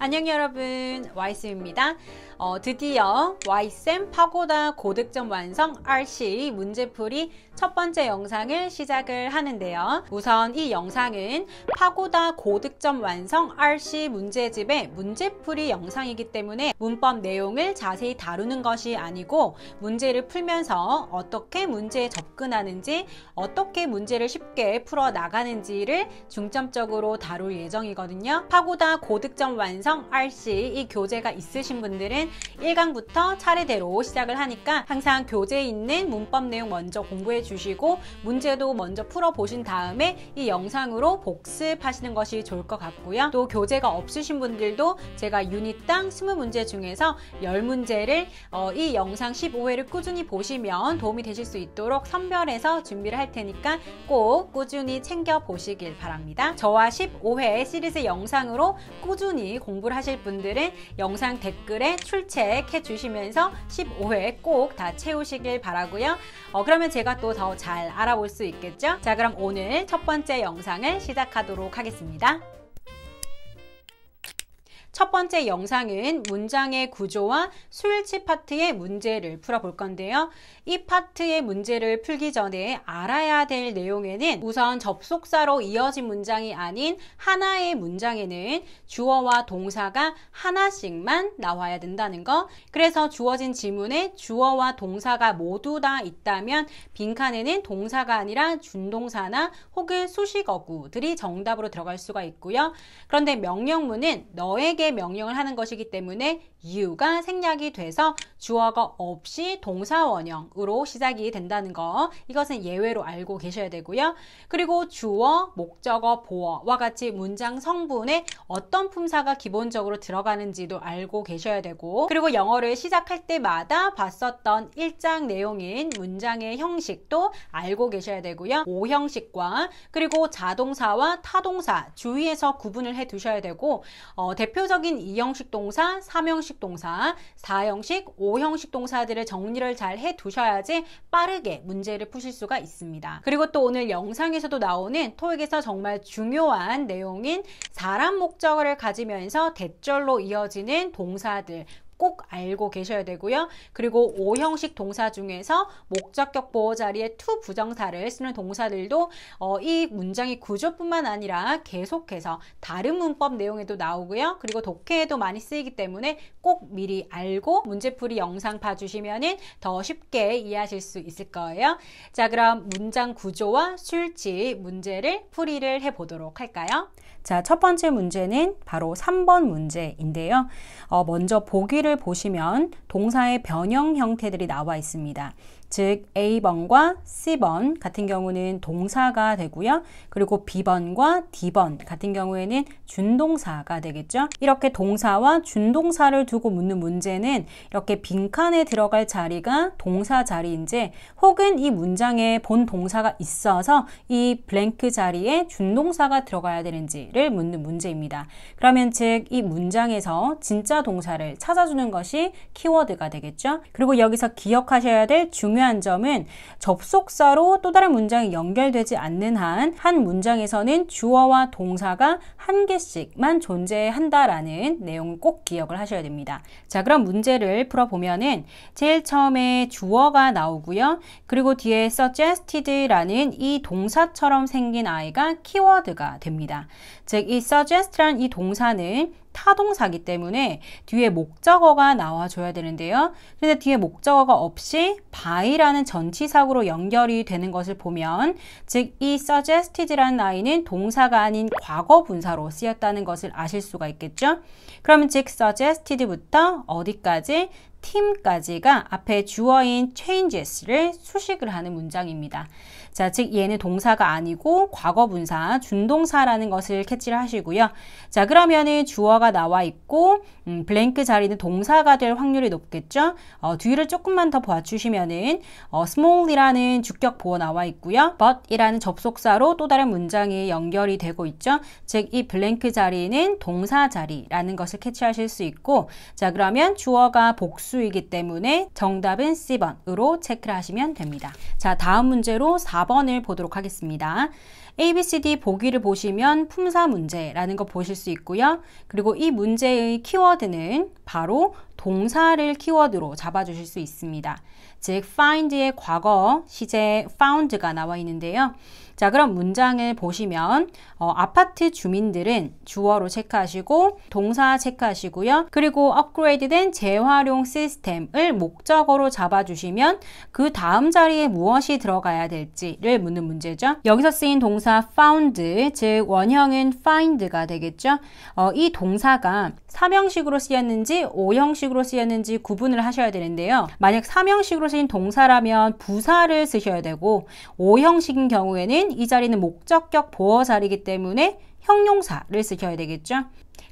안녕 여러분 와이쌤입니다 어, 드디어 와이쌤 파고다 고득점 완성 RC 문제풀이 첫 번째 영상을 시작을 하는데요 우선 이 영상은 파고다 고득점 완성 RC 문제집의 문제풀이 영상이기 때문에 문법 내용을 자세히 다루는 것이 아니고 문제를 풀면서 어떻게 문제에 접근하는지 어떻게 문제를 쉽게 풀어 나가는지를 중점적으로 다룰 예정이거든요 파고다 고득점 완성 완성, RC 이 교재가 있으신 분들은 1강부터 차례대로 시작을 하니까 항상 교재에 있는 문법 내용 먼저 공부해 주시고 문제도 먼저 풀어보신 다음에 이 영상으로 복습하시는 것이 좋을 것 같고요. 또 교재가 없으신 분들도 제가 유닛당 20문제 중에서 10문제를 어, 이 영상 15회를 꾸준히 보시면 도움이 되실 수 있도록 선별해서 준비를 할 테니까 꼭 꾸준히 챙겨보시길 바랍니다. 저와 15회 시리즈 영상으로 꾸준히 공부 공부를 하실 분들은 영상 댓글에 출첵해 주시면서 15회 꼭 다 채우시길 바라고요. 어, 그러면 제가 또 더 잘 알아볼 수 있겠죠? 자 그럼 오늘 첫 번째 영상을 시작하도록 하겠습니다. 첫 번째 영상은 문장의 구조와 수일치 파트의 문제를 풀어볼 건데요. 이 파트의 문제를 풀기 전에 알아야 될 내용에는 우선 접속사로 이어진 문장이 아닌 하나의 문장에는 주어와 동사가 하나씩만 나와야 된다는 거. 그래서 주어진 지문에 주어와 동사가 모두 다 있다면 빈칸에는 동사가 아니라 준동사나 혹은 수식어구들이 정답으로 들어갈 수가 있고요. 그런데 명령문은 너에게 형식의 명령을 하는 것이기 때문에 you가 생략이 돼서 주어가 없이 동사원형으로 시작이 된다는 거 이것은 예외로 알고 계셔야 되고요. 그리고 주어, 목적어, 보어와 같이 문장 성분에 어떤 품사가 기본적으로 들어가는지도 알고 계셔야 되고 그리고 영어를 시작할 때마다 봤었던 1장 내용인 문장의 형식도 알고 계셔야 되고요. 오형식과 그리고 자동사와 타동사 주위에서 구분을 해 두셔야 되고 어, 대표 대표적인 이형식 동사, 삼형식 동사, 사형식오형식 동사들을 정리를 잘 해두셔야지 빠르게 문제를 푸실 수가 있습니다. 그리고 또 오늘 영상에서도 나오는 토익에서 정말 중요한 내용인 사람 목적을 가지면서 대절로 이어지는 동사들 꼭 알고 계셔야 되고요. 그리고 오형식 동사 중에서 목적격 보호 자리에 to 부정사를 쓰는 동사들도 어, 이 문장의 구조뿐만 아니라 계속해서 다른 문법 내용에도 나오고요. 그리고 독해에도 많이 쓰이기 때문에 꼭 미리 알고 문제풀이 영상 봐주시면 더 쉽게 이해하실 수 있을 거예요. 자 그럼 문장 구조와 술지 문제를 풀이를 해보도록 할까요? 자 첫 번째 문제는 바로 3번 문제인데요. 어, 먼저 보기를 보시면 동사의 변형 형태들이 나와 있습니다. 즉 A번과 C번 같은 경우는 동사가 되고요. 그리고 B번과 D번 같은 경우에는 준동사가 되겠죠. 이렇게 동사와 준동사를 두고 묻는 문제는 이렇게 빈칸에 들어갈 자리가 동사 자리인지 혹은 이 문장에 본 동사가 있어서 이 블랭크 자리에 준동사가 들어가야 되는지를 묻는 문제입니다. 그러면 즉 이 문장에서 진짜 동사를 찾아주는 것이 키워드가 되겠죠. 그리고 여기서 기억하셔야 될 중요 중요한 점은 접속사로 또 다른 문장이 연결되지 않는 한, 한 문장에서는 주어와 동사가 한 개씩만 존재한다라는 내용 을꼭 기억을 하셔야 됩니다. 자, 그럼 문제를 풀어보면은 제일 처음에 주어가 나오고요. 그리고 뒤에 suggested라는 이 동사처럼 생긴 아이가 키워드가 됩니다. 즉, 이 suggest란 이 동사는 타동사기 때문에 뒤에 목적어가 나와줘야 되는데요. 그런데 뒤에 목적어가 없이 by라는 전치사고로 연결이 되는 것을 보면 즉 이 suggested라는 라인은 동사가 아닌 과거 분사로 쓰였다는 것을 아실 수가 있겠죠. 그러면 즉 suggested부터 어디까지 팀까지가 앞에 주어인 changes를 수식을 하는 문장입니다. 자, 즉 얘는 동사가 아니고 과거 분사, 준동사라는 것을 캐치를 하시고요. 자, 그러면은 주어가 나와 있고 음, 블랭크 자리는 동사가 될 확률이 높겠죠. 어, 뒤를 조금만 더보아주시면은 어, small이라는 주격 보어 나와 있고요. but이라는 접속사로 또 다른 문장이 연결이 되고 있죠. 즉 이 블랭크 자리는 동사 자리라는 것을 캐치하실 수 있고 자, 그러면 주어가 복수이기 때문에 정답은 C번으로 체크를 하시면 됩니다. 자, 다음 문제로 4 4번을 보도록 하겠습니다. ABCD 보기를 보시면 품사 문제라는 거 보실 수 있고요. 그리고 이 문제의 키워드는 바로 동사를 키워드로 잡아주실 수 있습니다. 즉 find의 과거 시제 found가 나와 있는데요. 자 그럼 문장을 보시면 어, 아파트 주민들은 주어로 체크하시고 동사 체크하시고요. 그리고 업그레이드된 재활용 시스템을 목적어로 잡아주시면 그 다음 자리에 무엇이 들어가야 될지를 묻는 문제죠. 여기서 쓰인 동사 found 즉 원형은 find가 되겠죠. 어, 이 동사가 3형식으로 쓰였는지 5형식 명식으로 쓰였는지 구분을 하셔야 되는데요. 만약 3형식으로 쓰인 동사라면 부사를 쓰셔야 되고 5형식인 경우에는 이 자리는 목적격 보어 자리이기 때문에 형용사를 쓰셔야 되겠죠.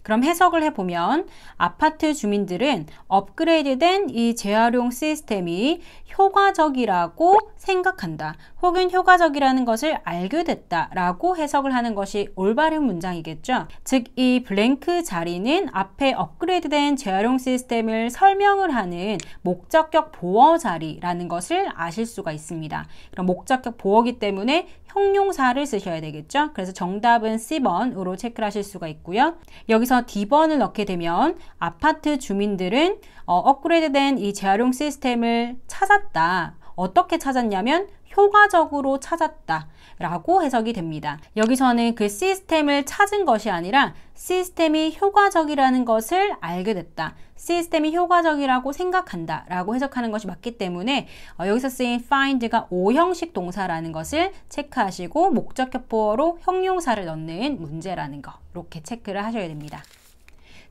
그럼 해석을 해보면 아파트 주민들은 업그레이드된 이 재활용 시스템이 효과적이라고 생각한다. 혹은 효과적이라는 것을 알게 됐다. 라고 해석을 하는 것이 올바른 문장이겠죠. 즉, 이 블랭크 자리는 앞에 업그레이드된 재활용 시스템을 설명을 하는 목적격 보어 자리라는 것을 아실 수가 있습니다. 그럼 목적격 보어기 때문에 형용사를 쓰셔야 되겠죠. 그래서 정답은 C번으로 체크 하실 수가 있고요. 여기서 D번을 넣게 되면 아파트 주민들은 어, 업그레이드된 이 재활용 시스템을 찾았다. 어떻게 찾았냐면 효과적으로 찾았다 라고 해석이 됩니다. 여기서는 그 시스템을 찾은 것이 아니라 시스템이 효과적이라는 것을 알게 됐다. 시스템이 효과적이라고 생각한다 라고 해석하는 것이 맞기 때문에 어, 여기서 쓰인 find가 오형식 동사라는 것을 체크하시고 목적협보어로 형용사를 넣는 문제라는 거 이렇게 체크를 하셔야 됩니다.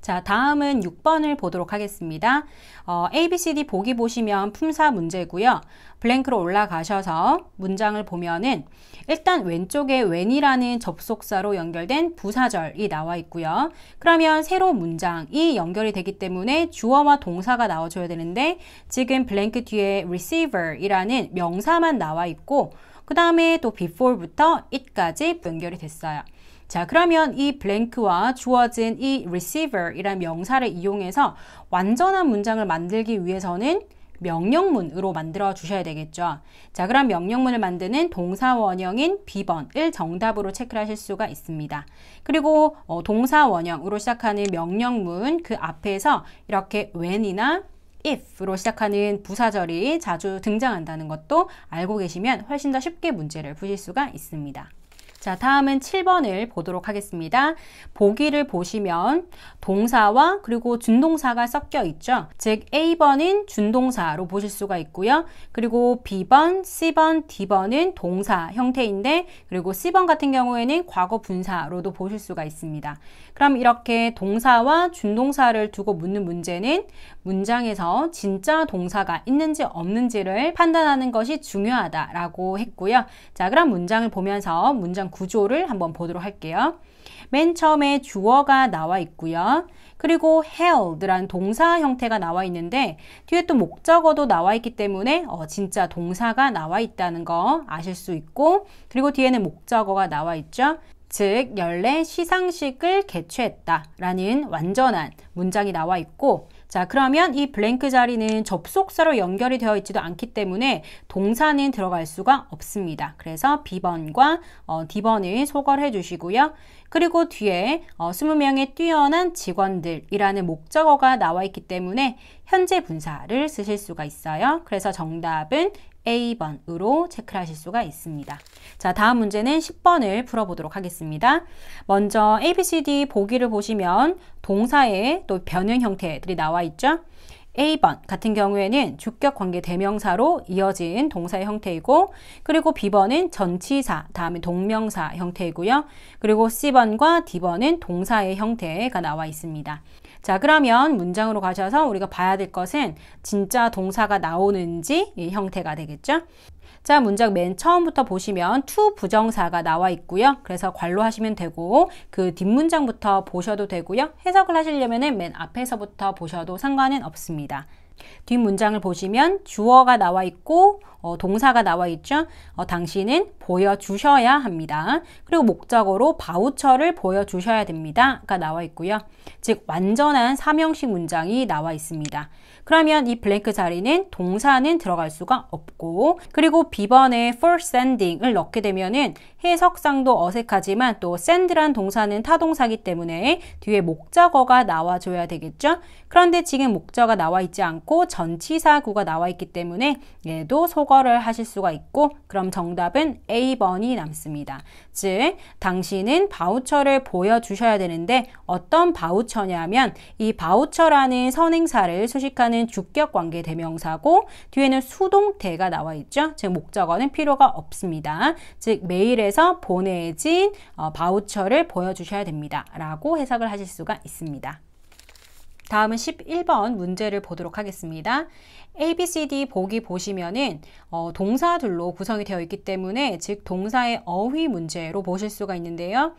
자, 다음은 6번을 보도록 하겠습니다. 어, A, B, C, D 보기 보시면 품사 문제고요. 블랭크로 올라가셔서 문장을 보면은 일단 왼쪽에 when이라는 접속사로 연결된 부사절이 나와 있고요. 그러면 새로 문장이 연결이 되기 때문에 주어와 동사가 나와줘야 되는데 지금 블랭크 뒤에 receiver이라는 명사만 나와 있고 그 다음에 또 before부터 it까지 연결이 됐어요. 자, 그러면 이 blank와 주어진 이 receiver이란 명사를 이용해서 완전한 문장을 만들기 위해서는 명령문으로 만들어 주셔야 되겠죠. 자, 그럼 명령문을 만드는 동사 원형인 B번을 정답으로 체크 하실 수가 있습니다. 그리고 어, 동사 원형으로 시작하는 명령문 그 앞에서 이렇게 when이나 if로 시작하는 부사절이 자주 등장한다는 것도 알고 계시면 훨씬 더 쉽게 문제를 푸실 수가 있습니다. 자, 다음은 7번을 보도록 하겠습니다. 보기를 보시면 동사와 그리고 준동사가 섞여 있죠. 즉 A번은 준동사로 보실 수가 있고요. 그리고 B번, C번, D번은 동사 형태인데 그리고 C번 같은 경우에는 과거 분사로도 보실 수가 있습니다. 그럼 이렇게 동사와 준동사를 두고 묻는 문제는 문장에서 진짜 동사가 있는지 없는지를 판단하는 것이 중요하다라고 했고요. 자, 그럼 문장을 보면서 문장 구조를 한번 보도록 할게요. 맨 처음에 주어가 나와 있고요. 그리고 held라는 동사 형태가 나와 있는데 뒤에 또 목적어도 나와 있기 때문에 어, 진짜 동사가 나와 있다는 거 아실 수 있고 그리고 뒤에는 목적어가 나와 있죠. 즉, 연례 시상식을 개최했다 라는 완전한 문장이 나와 있고 자 그러면 이 블랭크 자리는 접속사로 연결이 되어 있지도 않기 때문에 동사는 들어갈 수가 없습니다. 그래서 B번과 어, D번을 소거해 주시고요. 그리고 뒤에 어, 20명의 뛰어난 직원들이라는 목적어가 나와 있기 때문에 현재 분사를 쓰실 수가 있어요. 그래서 정답은 A번으로 체크를 하실 수가 있습니다. 자, 다음 문제는 10번을 풀어보도록 하겠습니다. 먼저 ABCD 보기를 보시면 동사에 또 변형 형태들이 나와 있죠. A번 같은 경우에는 주격 관계 대명사로 이어진 동사의 형태이고 그리고 B번은 전치사 다음에 동명사 형태이고요. 그리고 C번과 D번은 동사의 형태가 나와 있습니다. 자 그러면 문장으로 가셔서 우리가 봐야 될 것은 진짜 동사가 나오는지 형태가 되겠죠. 자 문장 맨 처음부터 보시면 to 부정사가 나와 있고요. 그래서 관로 하시면 되고 그 뒷문장부터 보셔도 되고요. 해석을 하시려면 맨 앞에서부터 보셔도 상관은 없습니다. 뒷문장을 보시면 주어가 나와 있고 어, 동사가 나와 있죠. 어, 당신은 보여주셔야 합니다. 그리고 목적으로 바우처를 보여주셔야 됩니다.가 나와 있고요. 즉 완전한 삼형식 문장이 나와 있습니다. 그러면 이 블랭크 자리는 동사는 들어갈 수가 없고 그리고 비번에 for sending을 넣게 되면은 해석상도 어색하지만 또 send란 동사는 타동사기 때문에 뒤에 목적어가 나와줘야 되겠죠. 그런데 지금 목적어가 나와 있지 않고 전치사구가 나와 있기 때문에 얘도 속어 철거를 하실 수가 있고 그럼 정답은 A번이 남습니다. 즉 당신은 바우처를 보여주셔야 되는데 어떤 바우처냐면 이 바우처라는 선행사를 수식하는 주격관계 대명사고 뒤에는 수동태가 나와 있죠. 즉 목적어는 필요가 없습니다. 즉 메일에서 보내진 어, 바우처를 보여주셔야 됩니다. 라고 해석을 하실 수가 있습니다. 다음은 11번 문제를 보도록 하겠습니다. A, B, C, D 보기 보시면은 어, 동사들로 구성이 되어 있기 때문에 즉 동사의 어휘 문제로 보실 수가 있는데요.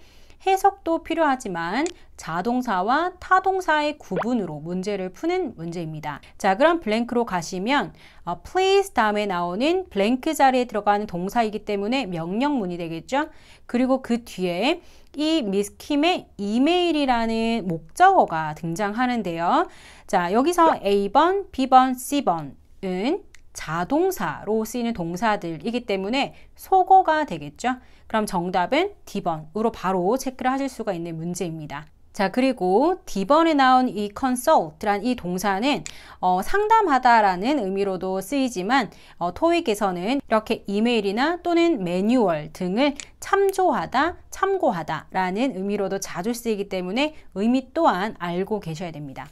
해석도 필요하지만 자동사와 타동사의 구분으로 문제를 푸는 문제입니다. 자, 그럼 블랭크로 가시면 어, please 다음에 나오는 블랭크 자리에 들어가는 동사이기 때문에 명령문이 되겠죠. 그리고 그 뒤에 이 미스킴의 이메일이라는 목적어가 등장하는데요. 자, 여기서 A번, B번, C번은 자동사로 쓰이는 동사들이기 때문에 속어가 되겠죠. 그럼 정답은 D번으로 바로 체크를 하실 수가 있는 문제입니다. 자 그리고 D번에 나온 이 consult란 이 동사는 어, 상담하다라는 의미로도 쓰이지만 어, 토익에서는 이렇게 이메일이나 또는 매뉴얼 등을 참조하다, 참고하다 라는 의미로도 자주 쓰이기 때문에 의미 또한 알고 계셔야 됩니다.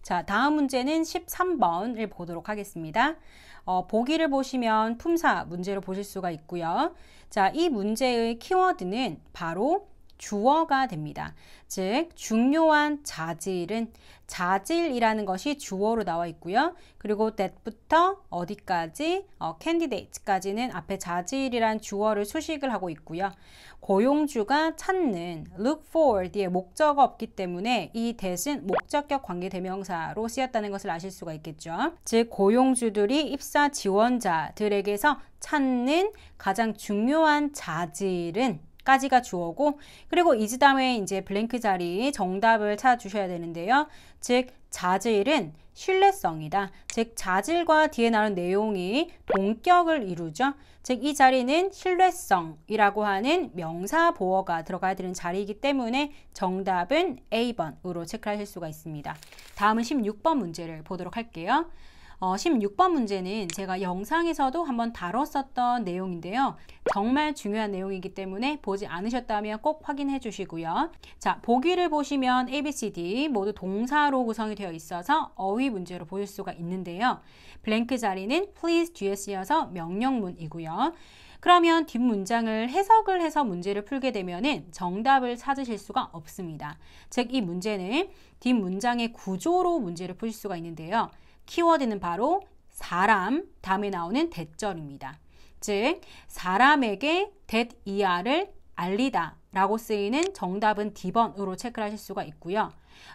자 다음 문제는 13번을 보도록 하겠습니다. 어, 보기를 보시면 품사 문제로 보실 수가 있고요. 자 이 문제의 키워드는 바로 주어가 됩니다. 즉 중요한 자질은 자질이라는 것이 주어로 나와 있고요. 그리고 that부터 어디까지 어, candidate까지는 앞에 자질이란 주어를 수식을 하고 있고요. 고용주가 찾는 look for 뒤에 목적어 없기 때문에 이 대신 목적격 관계 대명사로 쓰였다는 것을 아실 수가 있겠죠. 즉 고용주들이 입사 지원자들에게서 찾는 가장 중요한 자질은 까지가 주어고 그리고 이즈 다음에 이제 블랭크 자리 정답을 찾아주셔야 되는데요. 즉 자질은 신뢰성이다. 즉 자질과 뒤에 나오는 내용이 동격을 이루죠. 즉 이 자리는 신뢰성이라고 하는 명사 보어가 들어가야 되는 자리이기 때문에 정답은 A번으로 체크하실 수가 있습니다. 다음은 16번 문제를 보도록 할게요. 어, 16번 문제는 제가 영상에서도 한번 다뤘었던 내용인데요. 정말 중요한 내용이기 때문에 보지 않으셨다면 꼭 확인해 주시고요. 자, 보기를 보시면 A, B, C, D 모두 동사로 구성이 되어 있어서 어휘 문제로 보일 수가 있는데요. 블랭크 자리는 please 뒤에 쓰여서 명령문이고요. 그러면 뒷문장을 해석을 해서 문제를 풀게 되면 정답을 찾으실 수가 없습니다. 즉 이 문제는 뒷문장의 구조로 문제를 풀 수가 있는데요. 키워드는 바로 사람 다음에 나오는 대절입니다. 즉 사람에게 대 이하를 알리다 라고 쓰이는 정답은 D번으로 체크를 하실 수가 있고요.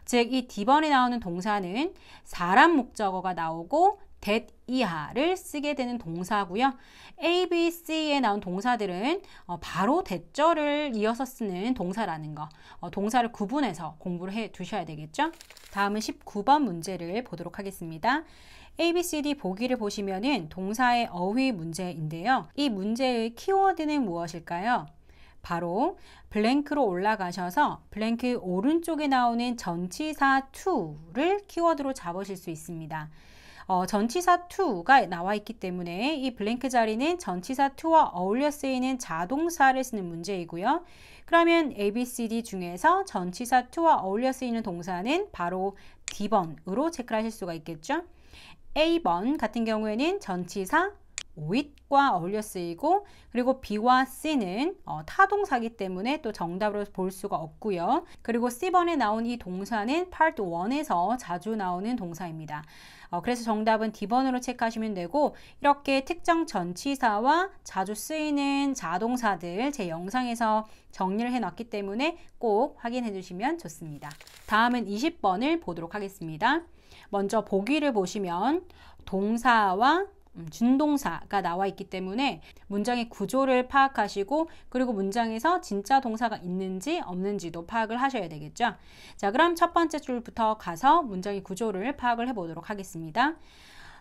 즉 이 D번에 나오는 동사는 사람 목적어가 나오고 that 이하를 쓰게 되는 동사고요. A, B, C에 나온 동사들은 어, 바로 대절을 이어서 쓰는 동사라는 거 어, 동사를 구분해서 공부를 해 두셔야 되겠죠. 다음은 19번 문제를 보도록 하겠습니다. A, B, C, D 보기를 보시면은 동사의 어휘 문제인데요. 이 문제의 키워드는 무엇일까요? 바로 블랭크로 올라가셔서 블랭크 오른쪽에 나오는 전치사 2를 키워드로 잡으실 수 있습니다. 어, 전치사 t 가 나와 있기 때문에 이 블랭크 자리는 전치사 t 와 어울려 쓰이는 자동사를 쓰는 문제이고요. 그러면 A, B, C, D 중에서 전치사 t 와 어울려 쓰이는 동사는 바로 D번으로 체크 하실 수가 있겠죠. A번 같은 경우에는 전치사 with과 어울려 쓰이고 그리고 b와 c는 어, 타동사기 때문에 또 정답으로 볼 수가 없고요. 그리고 C번에 나온 이 동사는 part 1에서 자주 나오는 동사입니다. 어, 그래서 정답은 D번으로 체크하시면 되고 이렇게 특정 전치사와 자주 쓰이는 자동사들 제 영상에서 정리를 해놨기 때문에 꼭 확인해 주시면 좋습니다. 다음은 20번을 보도록 하겠습니다. 먼저 보기를 보시면 동사와 준동사가 음, 나와 있기 때문에 문장의 구조를 파악하시고 그리고 문장에서 진짜 동사가 있는지 없는지도 파악을 하셔야 되겠죠. 자 그럼 첫 번째 줄부터 가서 문장의 구조를 파악을 해보도록 하겠습니다.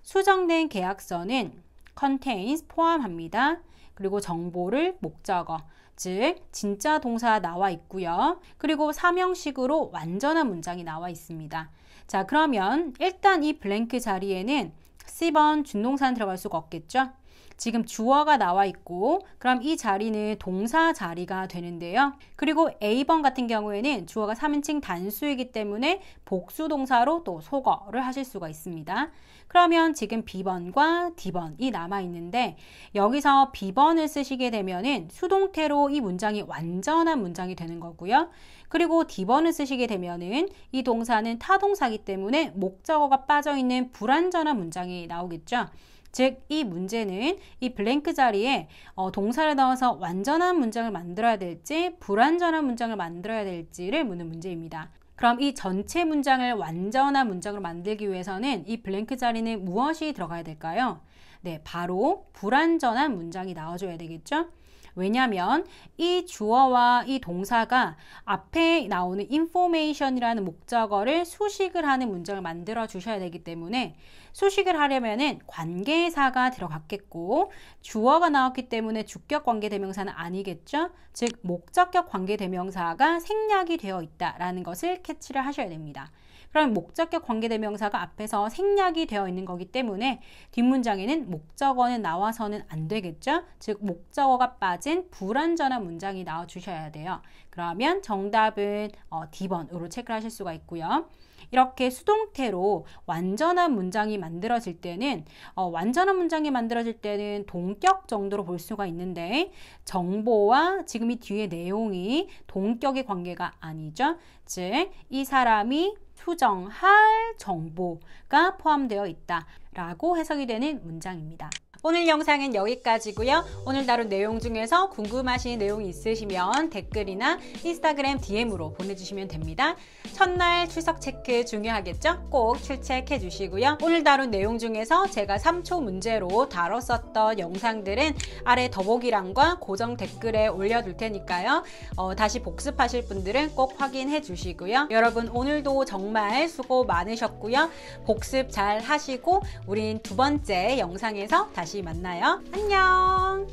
수정된 계약서는 contains 포함합니다. 그리고 정보를 목적어 즉 진짜 동사 나와 있고요. 그리고 사명식으로 완전한 문장이 나와 있습니다. 자 그러면 일단 이 블랭크 자리에는 1 0번준동산 들어갈 수가 없겠죠? 지금 주어가 나와 있고 그럼 이 자리는 동사 자리가 되는데요. 그리고 A번 같은 경우에는 주어가 3인칭 단수이기 때문에 복수 동사로 또 소거를 하실 수가 있습니다. 그러면 지금 B번과 D번이 남아 있는데 여기서 B번을 쓰시게 되면은 수동태로 이 문장이 완전한 문장이 되는 거고요. 그리고 D번을 쓰시게 되면은 이 동사는 타동사기 이 때문에 목적어가 빠져 있는 불완전한 문장이 나오겠죠. 즉, 이 문제는 이 블랭크 자리에 어, 동사를 넣어서 완전한 문장을 만들어야 될지 불완전한 문장을 만들어야 될지를 묻는 문제입니다. 그럼 이 전체 문장을 완전한 문장으로 만들기 위해서는 이 블랭크 자리는 무엇이 들어가야 될까요? 네, 바로 불완전한 문장이 나와줘야 되겠죠? 왜냐하면 이 주어와 이 동사가 앞에 나오는 information이라는 목적어를 수식을 하는 문장을 만들어 주셔야 되기 때문에 수식을 하려면은 관계사가 들어갔겠고 주어가 나왔기 때문에 주격 관계대명사는 아니겠죠. 즉 목적격 관계대명사가 생략이 되어 있다라는 것을 캐치를 하셔야 됩니다. 그럼 목적격 관계대명사가 앞에서 생략이 되어 있는 거기 때문에 뒷문장에는 목적어는 나와서는 안 되겠죠. 즉 목적어가 빠진 불완전한 문장이 나와 주셔야 돼요. 그러면 정답은 어, D번으로 체크를 하실 수가 있고요. 이렇게 수동 태로 완전한 문장이 만들어질 때는 어, 완전한 문장이 만들어질 때는 동격 정도로 볼 수가 있는데 정보와 지금 이 뒤에 내용이 동격의 관계가 아니죠. 즉 이 사람이 수정할 정보가 포함되어 있다라고 해석이 되는 문장입니다. 오늘 영상은 여기까지고요. 오늘 다룬 내용 중에서 궁금하신 내용이 있으시면 댓글이나 인스타그램 DM으로 보내주시면 됩니다. 첫날 출석 체크 중요하겠죠? 꼭 출첵해 주시고요. 오늘 다룬 내용 중에서 제가 3초 문제로 다뤘었던 영상들은 아래 더보기란과 고정 댓글에 올려둘 테니까요. 어, 다시 복습하실 분들은 꼭 확인해 주시고요. 여러분 오늘도 정말 수고 많으셨고요. 복습 잘 하시고 우린 두 번째 영상에서 다시 다시 만나요. 안녕!